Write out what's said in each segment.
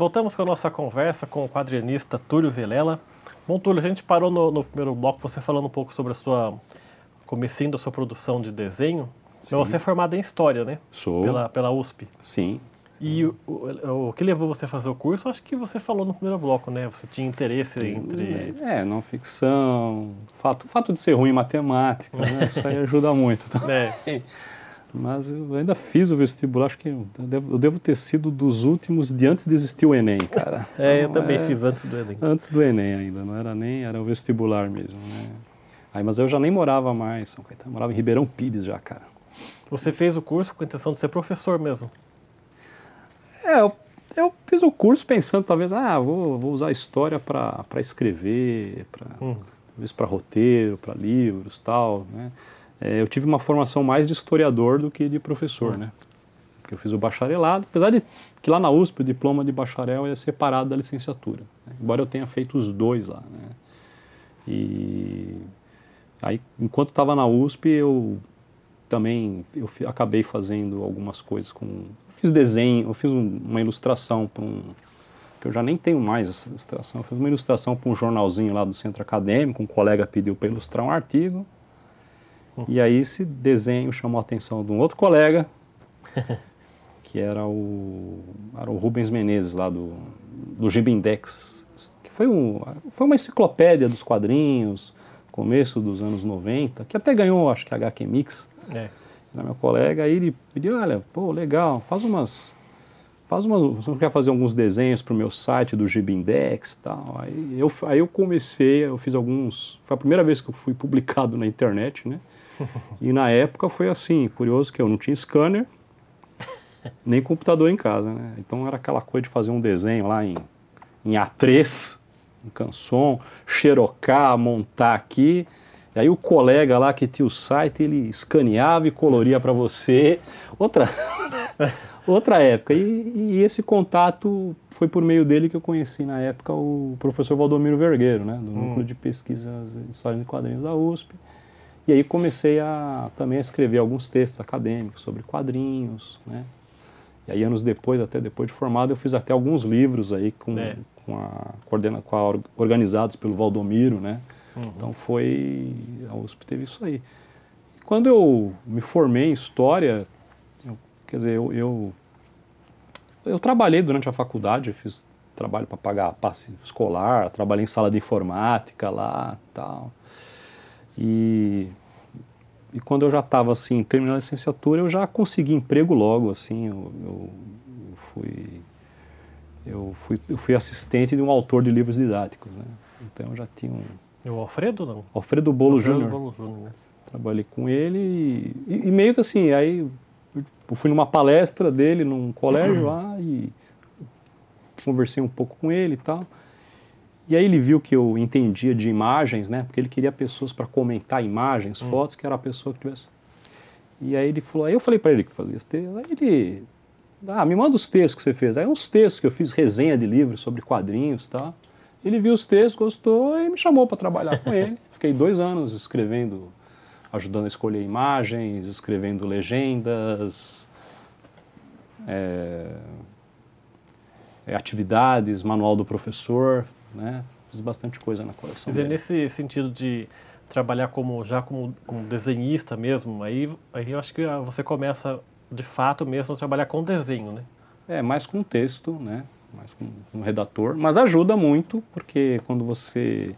Voltamos com a nossa conversa com o quadrinista Túlio Velela. Bom, Túlio, a gente parou no, no primeiro bloco, você falando um pouco sobre a sua comecinho da sua produção de desenho. Sim. você é formado em História, né? Sou. Pela, pela USP. Sim. E o, o, o, que levou você a fazer o curso? Acho que você falou no primeiro bloco, né? Você tinha interesse entre... É, não ficção, fato, fato de ser ruim em matemática, né? Isso aí ajuda muito também. É. Mas eu ainda fiz o vestibular, acho que eu devo, eu devo ter sido dos últimos de antes de existir o Enem, cara. é, então, eu também é, fiz antes do Enem. Antes do Enem ainda, não era nem, era o vestibular mesmo, né? Aí, mas eu já nem morava mais, São Caetano, morava em Ribeirão Pires já, cara. Você fez o curso com a intenção de ser professor mesmo? É, eu, eu fiz o curso pensando talvez, ah, vou, vou usar a história para escrever, pra, hum. talvez para roteiro, para livros tal, né? é, eu tive uma formação mais de historiador do que de professor, né? Porque eu fiz o bacharelado, apesar de que lá na USP o diploma de bacharel é separado da licenciatura. Né? Embora eu tenha feito os dois lá, né? E aí, enquanto estava na USP, eu também eu f... acabei fazendo algumas coisas com... Eu fiz desenho, eu fiz um, uma ilustração para um que eu já nem tenho mais essa ilustração. Eu fiz uma ilustração para um jornalzinho lá do centro acadêmico, um colega pediu para ilustrar um artigo, e aí esse desenho chamou a atenção de um outro colega, que era o, era o Rubens Menezes, lá do, do Gibindex, que foi, um, foi uma enciclopédia dos quadrinhos, começo dos anos 90, que até ganhou, acho que, HQ Mix. É. Era meu colega, aí ele pediu, olha, pô, legal, faz umas faz uma, você quer fazer alguns desenhos para o meu site do Gibindex e tal. Aí eu, aí eu comecei, eu fiz alguns, foi a primeira vez que eu fui publicado na internet, né? E na época foi assim, curioso que eu não tinha scanner, nem computador em casa, né? Então era aquela coisa de fazer um desenho lá em, em A3, em Canson, xerocar, montar aqui. E aí o colega lá que tinha o site, ele escaneava e coloria para você. Outra outra época. E, e, esse contato foi por meio dele que eu conheci na época o professor Valdomiro Vergueiro, né, do hum. Núcleo de Pesquisas de História de Quadrinhos da USP. E aí comecei a também a escrever alguns textos acadêmicos sobre quadrinhos, né? E aí anos depois, até depois de formado, eu fiz até alguns livros aí com, é. com a coordena com a, organizados pelo Valdomiro, né? Uhum. Então foi a USP teve isso aí. Quando eu me formei em história, Quer dizer, eu, eu, eu trabalhei durante a faculdade, fiz trabalho para pagar passe escolar, trabalhei em sala de informática lá tal. E, e quando eu já estava assim, terminando a licenciatura, eu já consegui emprego logo, assim, eu, eu, eu fui eu fui, eu fui assistente de um autor de livros didáticos, né? Então eu já tinha um... O Alfredo, não? Alfredo Bolo Júnior. Né? Trabalhei com ele e, e, meio que assim, aí eu tipo, fui numa palestra dele num colégio lá e conversei um pouco com ele e tal. E aí ele viu que eu entendia de imagens, né? Porque ele queria pessoas para comentar imagens, hum. fotos, que era a pessoa que tivesse. E aí ele falou, aí eu falei para ele que fazia os textos. Aí ele, ah, me manda os textos que você fez. Aí uns textos que eu fiz resenha de livros sobre quadrinhos, tá? Ele viu os textos, gostou e me chamou para trabalhar com ele. Fiquei dois anos escrevendo ajudando a escolher imagens, escrevendo legendas, é, é, atividades, manual do professor, né? Fiz bastante coisa na coleção. Quer dizer, dele. nesse sentido de trabalhar como já como, como desenhista mesmo, aí, aí eu acho que ah, você começa de fato mesmo a trabalhar com desenho, né? É, mais com texto, né? Mais com um redator, mas ajuda muito, porque quando você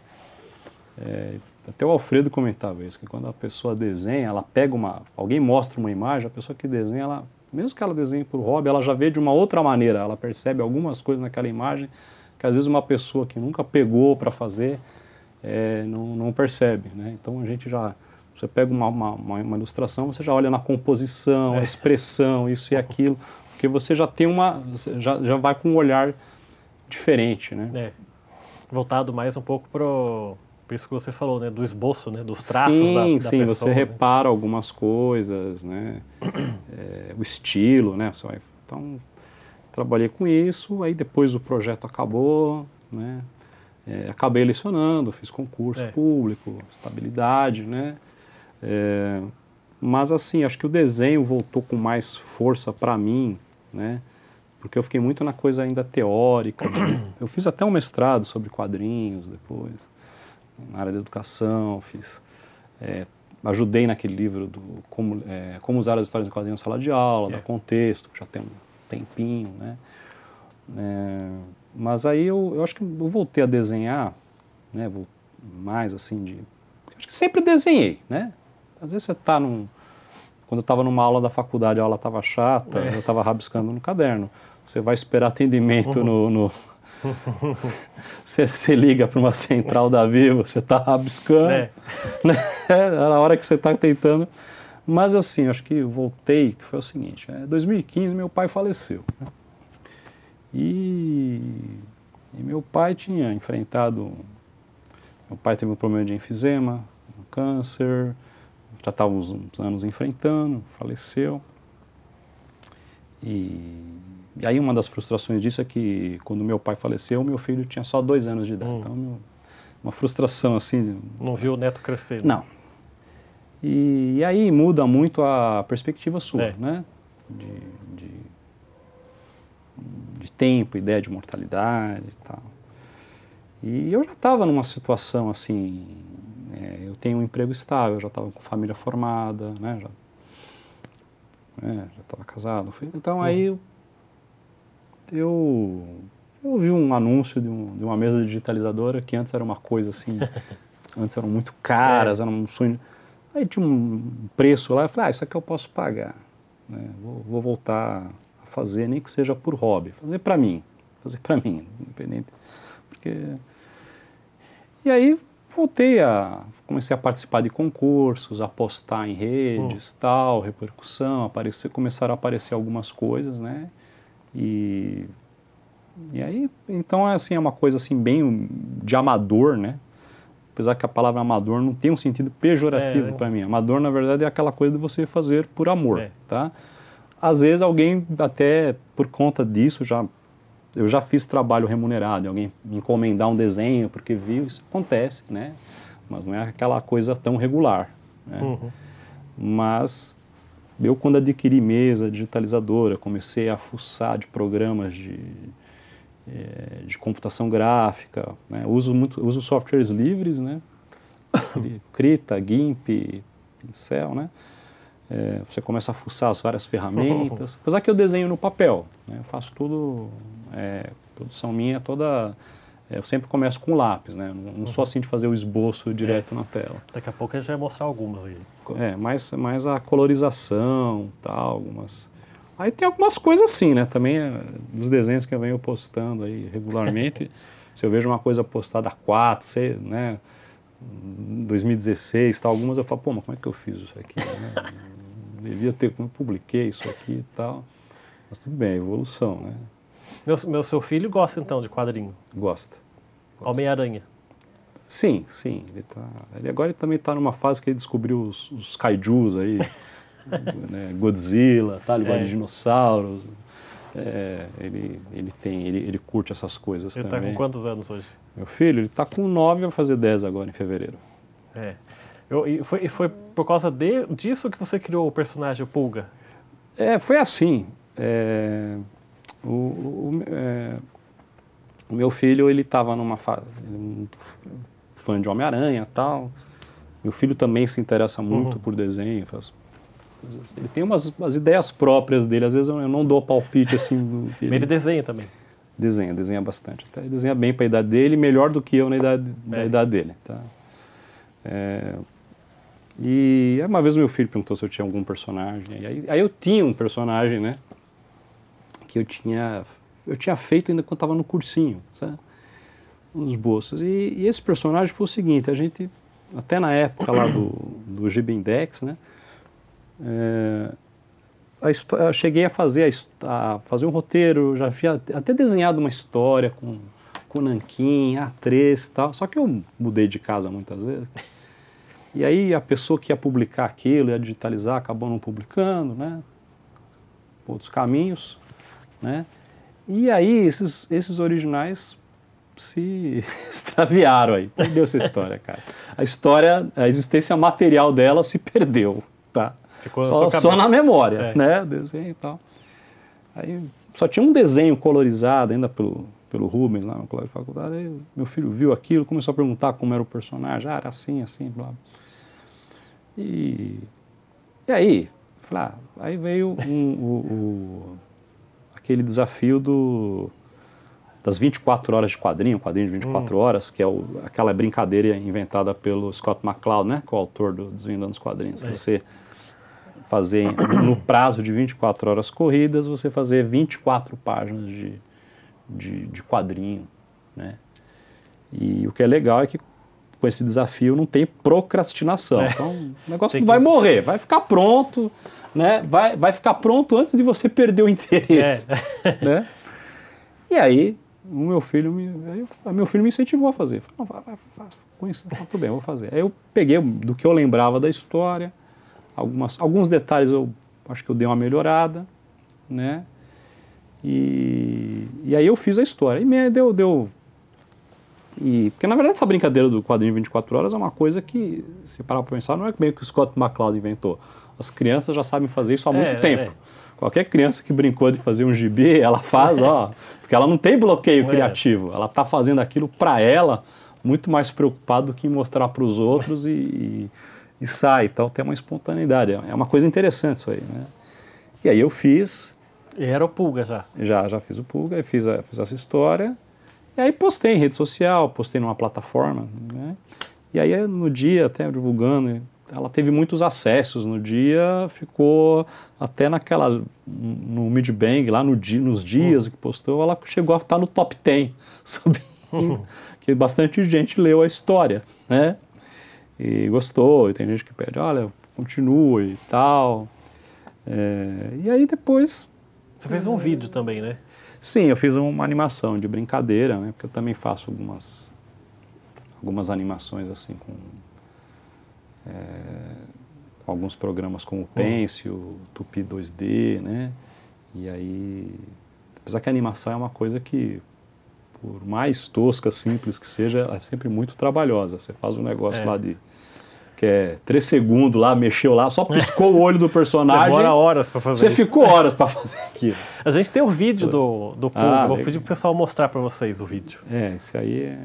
é, até o Alfredo comentava isso, que quando a pessoa desenha, ela pega uma. Alguém mostra uma imagem, a pessoa que desenha, ela, mesmo que ela desenhe por hobby, ela já vê de uma outra maneira, ela percebe algumas coisas naquela imagem que às vezes uma pessoa que nunca pegou para fazer é, não, não, percebe. Né? Então a gente já. Você pega uma, uma, uma ilustração, você já olha na composição, é. a expressão, isso e aquilo, porque você já tem uma. já, já vai com um olhar diferente. Né? É. Voltado mais um pouco para por isso que você falou, né? Do esboço, né? Dos traços sim, da, da sim, pessoa. Sim, você né? repara algumas coisas, né? É, o estilo, né? Então, trabalhei com isso, aí depois o projeto acabou, né? É, acabei lecionando, fiz concurso é. público, estabilidade, né? É, mas assim, acho que o desenho voltou com mais força para mim, né? Porque eu fiquei muito na coisa ainda teórica. Né. Eu fiz até um mestrado sobre quadrinhos depois na área da educação, fiz, é, ajudei naquele livro do como, é, como usar as histórias em quadrinhos na sala de aula, é. dar contexto, já tem um tempinho, né? É, mas aí eu, eu acho que eu voltei a desenhar, né? Vou mais assim de... Acho que sempre desenhei, né? Às vezes você está num... Quando eu estava numa aula da faculdade, a aula estava chata, é. eu estava rabiscando no caderno. Você vai esperar atendimento uhum. no você, liga para uma central da Vivo, você está rabiscando. É. Né? Era é a hora que você está tentando. Mas assim, acho que voltei, que foi o seguinte, em né? 2015 meu pai faleceu. Né? E, e, meu pai tinha enfrentado, meu pai teve um problema de enfisema, um câncer, já estava tá uns, uns anos enfrentando, faleceu. E e aí uma das frustrações disso é que quando meu pai faleceu, meu filho tinha só dois anos de idade. Hum. Então, meu, uma frustração assim. Não viu o neto crescer? Né? Não. E, e aí muda muito a perspectiva sua, é. né? De, de, de, tempo, ideia de mortalidade e tal. E eu já estava numa situação assim, é, eu tenho um emprego estável, já estava com família formada, né? Já, né? já estava casado. Então aí uhum eu, eu um anúncio de, um, de uma mesa digitalizadora que antes era uma coisa assim, antes eram muito caras, é. era um sonho. Aí tinha um preço lá, eu falei, ah, isso aqui eu posso pagar, né? vou, vou voltar a fazer, nem que seja por hobby, fazer para mim, fazer para mim, independente, porque... E aí voltei a comecei a participar de concursos, a postar em redes, hum. tal, repercussão, aparecer, começaram a aparecer algumas coisas, né? E, e aí, então, é, assim, é uma coisa assim bem de amador, né? Apesar que a palavra amador não tem um sentido pejorativo é, para mim. Amador, na verdade, é aquela coisa de você fazer por amor, é. tá? Às vezes alguém até por conta disso já eu já fiz trabalho remunerado, alguém me encomendar um desenho porque viu, isso acontece, né? Mas não é aquela coisa tão regular, né? Uhum. Mas eu, quando adquiri mesa digitalizadora, comecei a fuçar de programas de, eh, de computação gráfica, né? uso, muito, uso softwares livres, né? Krita, GIMP, Pincel, né? É, você começa a fuçar as várias ferramentas. Apesar que eu desenho no papel, né? eu faço tudo, é, produção minha toda é, eu sempre começo com lápis, né? Não, não sou uhum. assim de fazer o esboço é. direto é. na tela. Daqui a pouco a gente vai mostrar algumas aí. É, mais, mais a colorização, tal, algumas. Aí tem algumas coisas assim, né? Também é, dos desenhos que eu venho postando aí regularmente. se eu vejo uma coisa postada há quatro, sei, né? 2016, tal, algumas eu falo, pô, mas como é que eu fiz isso aqui? Né? Devia ter, como publiquei isso aqui e tal. Mas tudo bem, evolução, né? Meu, meu, seu filho gosta então de quadrinho? Gosta. Homem-Aranha. Sim, sim. Ele tá, ele agora ele também está numa fase que ele descobriu os, os kaijus aí, né? Godzilla, tá, ele é. de dinossauros. É, ele, ele tem, ele, ele curte essas coisas ele tá também. Ele está com quantos anos hoje? Meu filho, ele está com 9, vai fazer 10 agora em fevereiro. É. Eu, e foi, foi por causa de, disso que você criou o personagem Pulga? É, foi assim. É, o, o, é, o meu filho, ele estava numa fase, fã de Homem-Aranha tal. Meu filho também se interessa muito uhum. por desenho, faz ele tem umas, umas, ideias próprias dele, às vezes eu, eu não dou palpite assim. ele... ele... desenha também. Desenha, desenha bastante. desenha bem para a idade dele, melhor do que eu na idade, é. na idade dele. Tá? É... E uma vez meu filho perguntou se eu tinha algum personagem. Aí, aí, eu tinha um personagem, né? Que eu tinha eu tinha feito ainda quando estava no cursinho, sabe? uns bolsos. E, e, esse personagem foi o seguinte, a gente, até na época lá do, do Gibindex, né, é, a, eu cheguei a fazer, a, a fazer um roteiro, já tinha até desenhado uma história com, com nanquim, A3 e tal, só que eu mudei de casa muitas vezes. E aí a pessoa que ia publicar aquilo, ia digitalizar, acabou não publicando, né, outros caminhos, né, e aí esses, esses originais se extraviaram aí. Perdeu essa história, cara. A história, a existência material dela se perdeu, tá? Ficou só, só na memória, é. né? Desenho e tal. Aí só tinha um desenho colorizado ainda pelo, pelo Rubens lá no colégio de faculdade. Aí meu filho viu aquilo, começou a perguntar como era o personagem. Ah, era assim, assim, blá. E, e aí, falei, ah, aí veio um, o, o aquele desafio do, das 24 horas de quadrinho, quadrinho de 24 hum. horas, que é o, aquela brincadeira inventada pelo Scott McCloud, né, que é o autor do Desvendando os Quadrinhos. É. Você fazer, no prazo de 24 horas corridas, você fazer 24 páginas de, de, de quadrinho, né? E o que é legal é que com esse desafio não tem procrastinação. É. Então, o negócio que... vai morrer, vai ficar pronto né? Vai, vai ficar pronto antes de você perder o interesse, é. né? E aí, o meu filho me, meu filho me incentivou a fazer. Falei, não, vai, vai, faz, conheço, tá tudo bem, vou fazer. Aí eu peguei do que eu lembrava da história, algumas, alguns detalhes eu acho que eu dei uma melhorada, né? E, e aí eu fiz a história. E me deu, deu e, porque na verdade essa brincadeira do quadrinho 24 horas é uma coisa que, se parar para pensar, não é meio que o Scott McCloud inventou. As crianças já sabem fazer isso há muito é, é. tempo. É, é. Qualquer criança que brincou de fazer um gibi, ela faz, ó, porque ela não tem bloqueio é. criativo. Ela tá fazendo aquilo para ela, muito mais preocupado do que em mostrar para os outros e, e, e, sai. Então tem uma espontaneidade. É uma coisa interessante isso aí, né? E aí eu fiz. era o Pulga já? Já, já fiz o Pulga, fiz, a, fiz essa história. E aí postei em rede social, postei numa plataforma, né? E aí no dia, até divulgando, ela teve muitos acessos no dia, ficou até naquela, no mid-bang, lá no dia, nos dias que postou, ela chegou a estar no top 10, sabe? Uhum. que bastante gente leu a história, né? E gostou, e tem gente que pede, olha, continue e tal. É, e aí depois... Você fez um é. vídeo também, né? Sim, eu fiz uma animação de brincadeira, né? Porque eu também faço algumas, algumas animações assim com, é, com alguns programas como o uhum. Pense, o Tupi 2D, né? E aí, apesar que a animação é uma coisa que por mais tosca, simples que seja, é sempre muito trabalhosa. Você faz um negócio é. lá de que é três segundos lá, mexeu lá, só piscou o olho do personagem. Demora horas para fazer Você isso. ficou horas para fazer aquilo. A gente tem o vídeo do, do ah, vou pedir pro pessoal mostrar para vocês o vídeo. É, isso aí é...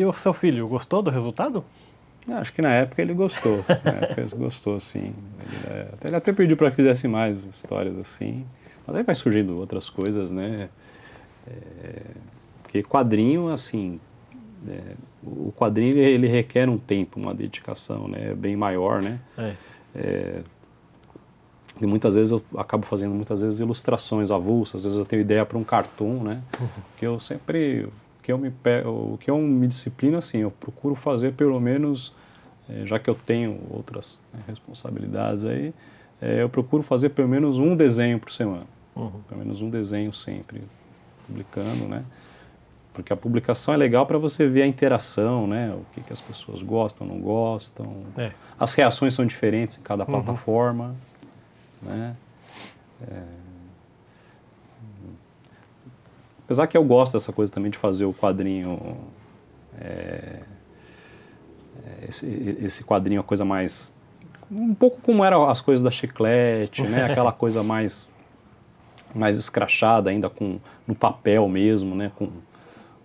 E o seu filho gostou do resultado? Acho que na época ele gostou. na época ele gostou, sim. Ele, é, ele até pediu para que fizesse mais histórias assim. Mas aí vai surgindo outras coisas, né? É, porque quadrinho, assim, é, o quadrinho ele, ele, requer um tempo, uma dedicação, né? É bem maior, né? É. é, e muitas vezes eu acabo fazendo muitas vezes ilustrações avulsas, às vezes eu tenho ideia para um cartoon, né? Uhum. Que eu sempre que eu me o que eu me disciplino assim, eu procuro fazer pelo menos, é, já que eu tenho outras né, responsabilidades aí, é, eu procuro fazer pelo menos um desenho por semana, uhum. pelo menos um desenho sempre publicando, né? Porque a publicação é legal para você ver a interação, né? O que, que as pessoas gostam, não gostam. É. As reações são diferentes em cada uhum. plataforma, né? É Apesar que eu gosto dessa coisa também de fazer o quadrinho. É, é, esse, esse quadrinho, a coisa mais. Um pouco como eram as coisas da chiclete, né? Aquela coisa mais. mais escrachada ainda, com, no papel mesmo, né? Com,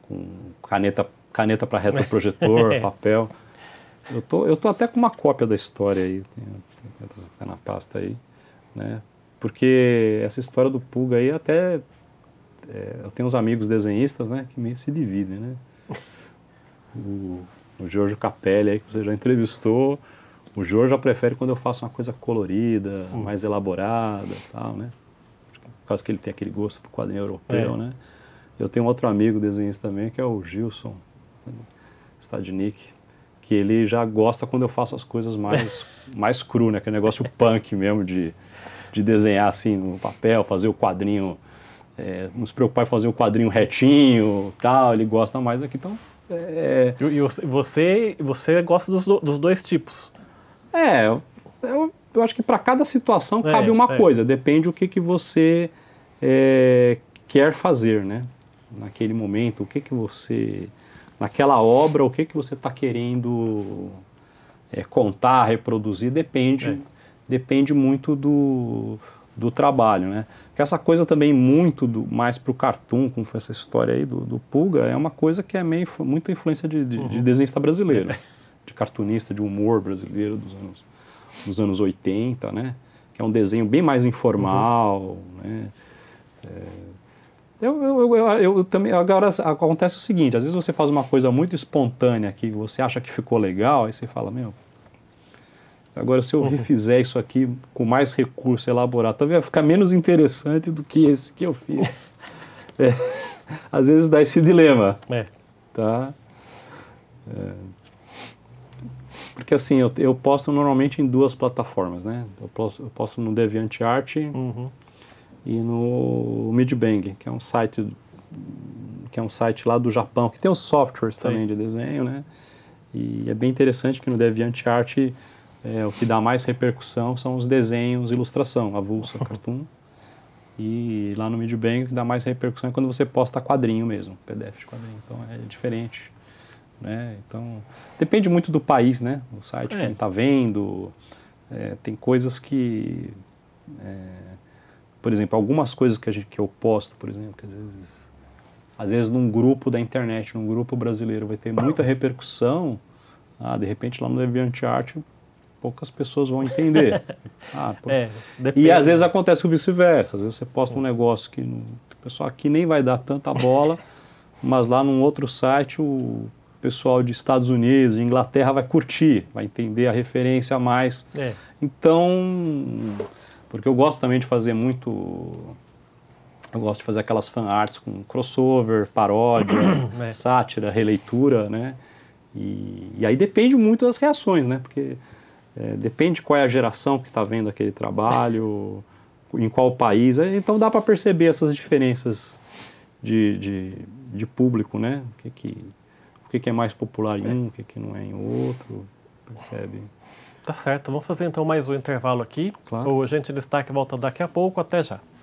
com caneta caneta para retroprojetor, é. papel. Eu tô, eu tô até com uma cópia da história aí, tá na pasta aí, né? Porque essa história do Puga aí até é, eu tenho uns amigos desenhistas, né, que meio se dividem, né? O, o Giorgio Capelli, aí, que você já entrevistou, o Giorgio já prefere quando eu faço uma coisa colorida, hum. mais elaborada tal, né? Por causa que ele tem aquele gosto pro quadrinho europeu, é. né? Eu tenho outro amigo desenhista também, que é o Gilson Stadnick, que ele já gosta quando eu faço as coisas mais, mais cru, né? Aquele é negócio punk mesmo de, de desenhar assim no papel, fazer o quadrinho é, não se preocupar em fazer o quadrinho retinho, tal, ele gosta mais daqui, então... É... E, e você, você gosta dos, dos dois tipos? É, eu, eu acho que para cada situação é, cabe uma é. coisa, depende o que, que você é, quer fazer, né? Naquele momento, o que, que você... Naquela obra, o que, que você está querendo é, contar, reproduzir, depende, depende muito do do trabalho, né? Que essa coisa também muito do, mais para o cartoon, como foi essa história aí do, do Pulga, é uma coisa que é meio muita influência de, de, uhum. de desenhista brasileiro, é. de cartunista, de humor brasileiro dos anos, dos anos 80, né? Que é um desenho bem mais informal, uhum. né? É... Eu, eu, eu, eu, também. Agora acontece o seguinte: às vezes você faz uma coisa muito espontânea que você acha que ficou legal, aí você fala, meu, Agora, se eu uhum. refizer isso aqui com mais recurso, elaborar, talvez vai ficar menos interessante do que esse que eu fiz. é, às vezes dá esse dilema. É. Tá? É. Porque assim, eu, eu posto normalmente em duas plataformas, né? Eu posto, eu posto no DeviantArt uhum. e no Midbang, que é um site que é um site lá do Japão, que tem os softwares Sim. também de desenho, né? E é bem interessante que no DeviantArt... Art é, o que dá mais repercussão são os desenhos, ilustração, avulsa, cartoon. E lá no Media o que dá mais repercussão é quando você posta quadrinho mesmo, PDF de quadrinho. Então é diferente. Né? Então depende muito do país, né? O site, é. quem está vendo. É, tem coisas que. É, por exemplo, algumas coisas que, a gente, que eu posto, por exemplo, que às vezes. Às vezes num grupo da internet, num grupo brasileiro, vai ter muita repercussão. Ah, de repente lá no DeviantArt poucas pessoas vão entender. ah, por... é, e às vezes acontece o vice-versa. Às vezes você posta um é. negócio que o pessoal aqui nem vai dar tanta bola, mas lá num outro site o pessoal de Estados Unidos, Inglaterra vai curtir, vai entender a referência a mais. É. Então, porque eu gosto também de fazer muito eu gosto de fazer aquelas fan arts com crossover, paródia, é. sátira, releitura, né? E, e, aí depende muito das reações, né? Porque é, depende qual é a geração que está vendo aquele trabalho, em qual país. É, então dá para perceber essas diferenças de, de, de, público, né? O que, que, o que, que é mais popular em um, o que, que não é em outro, percebe? Tá certo, vamos fazer então mais um intervalo aqui. Claro. O Gente Destaque volta daqui a pouco, até já.